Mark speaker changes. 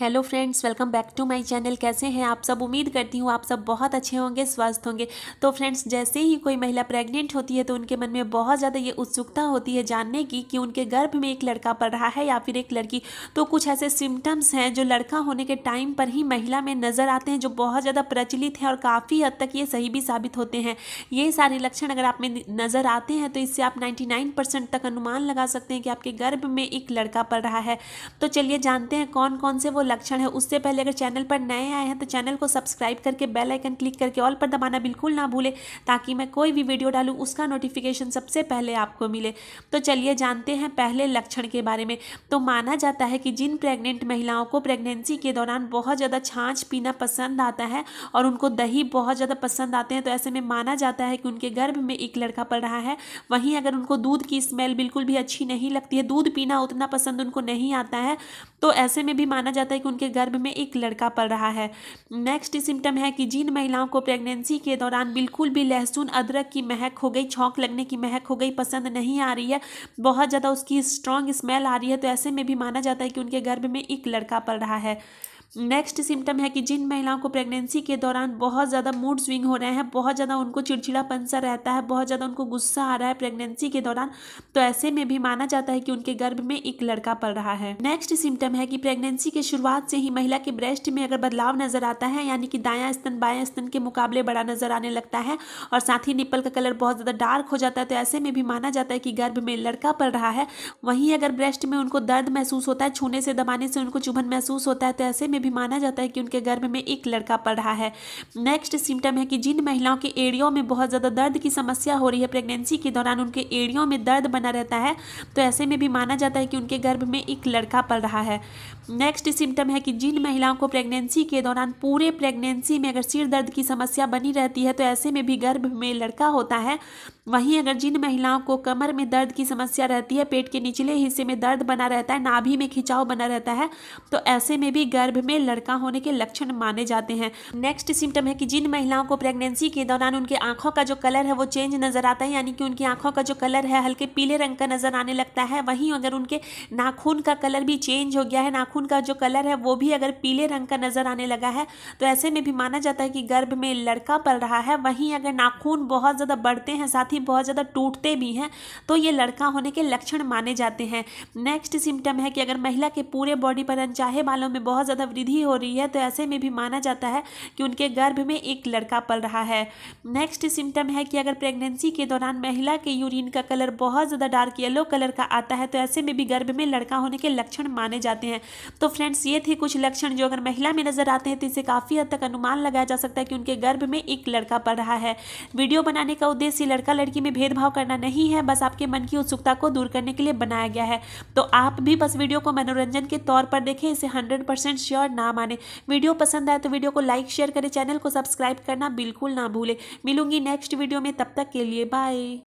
Speaker 1: hello friends welcome back to my channel कैसे हैं आप सब उम्मीद करती हूँ आप सब बहुत अच्छे होंगे स्वस्थ होंगे तो फ्रेंड्स जैसे ही कोई महिला प्रेग्नेंट होती है तो उनके मन में बहुत ज़्यादा ये उत्सुकता होती है जानने की कि उनके गर्भ में एक लड़का पड़ रहा है या फिर एक लड़की तो कुछ ऐसे सिम्टम्स हैं जो लड़का होने के टाइम पर ही महिला में नज़र आते हैं जो बहुत ज़्यादा प्रचलित हैं और काफ़ी हद तक ये सही भी साबित होते हैं ये सारे लक्षण अगर आप में नज़र आते हैं तो इससे आप नाइन्टी तक अनुमान लगा सकते हैं कि आपके गर्भ में एक लड़का पड़ रहा है तो चलिए जानते हैं कौन कौन से वो लक्षण है उससे पहले अगर चैनल पर नए आए हैं तो चैनल को सब्सक्राइब करके बेल आइकन क्लिक करके ऑल पर दबाना बिल्कुल ना भूलें ताकि मैं कोई भी वीडियो डालूँ उसका नोटिफिकेशन सबसे पहले आपको मिले तो चलिए जानते हैं पहले लक्षण के बारे में तो माना जाता है कि जिन प्रेगनेंट महिलाओं को प्रेगनेंसी के दौरान बहुत ज़्यादा छाछ पीना पसंद आता है और उनको दही बहुत ज़्यादा पसंद आते हैं तो ऐसे में माना जाता है कि उनके गर्भ में एक लड़का पड़ रहा है वहीं अगर उनको दूध की स्मेल बिल्कुल भी अच्छी नहीं लगती है दूध पीना उतना पसंद उनको नहीं आता है तो ऐसे में भी माना जाता है है कि उनके गर्भ में एक लड़का पड़ रहा है नेक्स्ट सिम्टम है कि जिन महिलाओं को प्रेगनेंसी के दौरान बिल्कुल भी लहसुन अदरक की महक हो गई छौंक लगने की महक हो गई पसंद नहीं आ रही है बहुत ज़्यादा उसकी स्ट्रॉन्ग स्मेल आ रही है तो ऐसे में भी माना जाता है कि उनके गर्भ में एक लड़का पड़ रहा है नेक्स्ट सिम्टम है कि जिन महिलाओं को प्रेगनेंसी के दौरान बहुत ज़्यादा मूड स्विंग हो रहे हैं बहुत ज़्यादा उनको चिड़चिड़ापन सा रहता है बहुत ज़्यादा उनको गुस्सा आ रहा है प्रेगनेंसी के दौरान तो ऐसे में भी माना जाता है कि उनके गर्भ में एक लड़का पड़ रहा है नेक्स्ट सिम्टम है कि प्रेगनेंसी के शुरुआत से ही महिला के ब्रेस्ट में अगर बदलाव नजर आता है यानी कि दाया स्तन बाया स्तन के मुकाबले बड़ा नजर आने लगता है और साथ ही निप्पल का कलर बहुत ज़्यादा डार्क हो जाता है तो ऐसे में भी माना जाता है कि गर्भ में लड़का पड़ रहा है वहीं अगर ब्रेस्ट में उनको दर्द महसूस होता है छूने से दबाने से उनको चुभन महसूस होता है तो ऐसे में भी माना जाता है कि उनके गर्भ में एक लड़का पड़ रहा है नेक्स्ट सिम्टम है कि जिन महिलाओं के एड़ियों में बहुत ज़्यादा दर्द की समस्या हो रही है प्रेगनेंसी के दौरान उनके एड़ियों में दर्द बना रहता है तो ऐसे में भी माना जाता है कि उनके गर्भ में एक लड़का पड़ रहा है नेक्स्ट सिम्टम है कि जिन महिलाओं को प्रेगनेंसी के दौरान पूरे प्रेगनेंसी में अगर सिर दर्द की समस्या बनी रहती है तो ऐसे में भी गर्भ में लड़का होता है वहीं अगर जिन महिलाओं को कमर में दर्द की समस्या रहती है पेट के निचले हिस्से में दर्द बना रहता है नाभि में खिंचाव बना रहता है तो ऐसे में भी गर्भ में लड़का होने के लक्षण माने जाते हैं नेक्स्ट सिम्टम है कि जिन महिलाओं को प्रेगनेंसी के दौरान उनके आंखों का जो कलर है वो चेंज नजर आता है यानी कि उनकी आंखों का जो कलर है हल्के पीले रंग का नजर आने लगता है वहीं अगर उनके नाखून का कलर भी चेंज हो गया है नाखून का जो कलर है वो भी अगर पीले रंग का नजर आने लगा है तो ऐसे में भी माना जाता है कि गर्भ में लड़का पल रहा है वहीं अगर नाखून बहुत ज़्यादा बढ़ते हैं साथ ही बहुत ज़्यादा टूटते भी हैं तो ये लड़का होने के लक्षण माने जाते हैं नेक्स्ट सिम्टम है कि अगर महिला के पूरे बॉडी पर अनचाहे बालों में बहुत ज़्यादा वृद्धि हो रही है तो ऐसे में भी माना जाता है कि उनके गर्भ में एक लड़का पल रहा है नेक्स्ट सिम्टम है कि अगर प्रेगनेंसी के दौरान महिला के यूरिन का कलर बहुत ज़्यादा डार्क येलो कलर का आता है तो ऐसे में भी गर्भ में लड़का होने के लक्षण माने जाते हैं तो फ्रेंड्स ये थे कुछ लक्षण जो अगर महिला में नज़र आते हैं तो इसे काफ़ी हद तक अनुमान लगाया जा सकता है कि उनके गर्भ में एक लड़का पड़ रहा है वीडियो बनाने का उद्देश्य लड़का लड़की में भेदभाव करना नहीं है बस आपके मन की उत्सुकता को दूर करने के लिए बनाया गया है तो आप भी बस वीडियो को मनोरंजन के तौर पर देखें इसे हंड्रेड परसेंट श्योर पर ना माने वीडियो पसंद आए तो वीडियो को लाइक शेयर करें चैनल को सब्सक्राइब करना बिल्कुल ना भूलें मिलूंगी नेक्स्ट वीडियो में तब तक के लिए बाय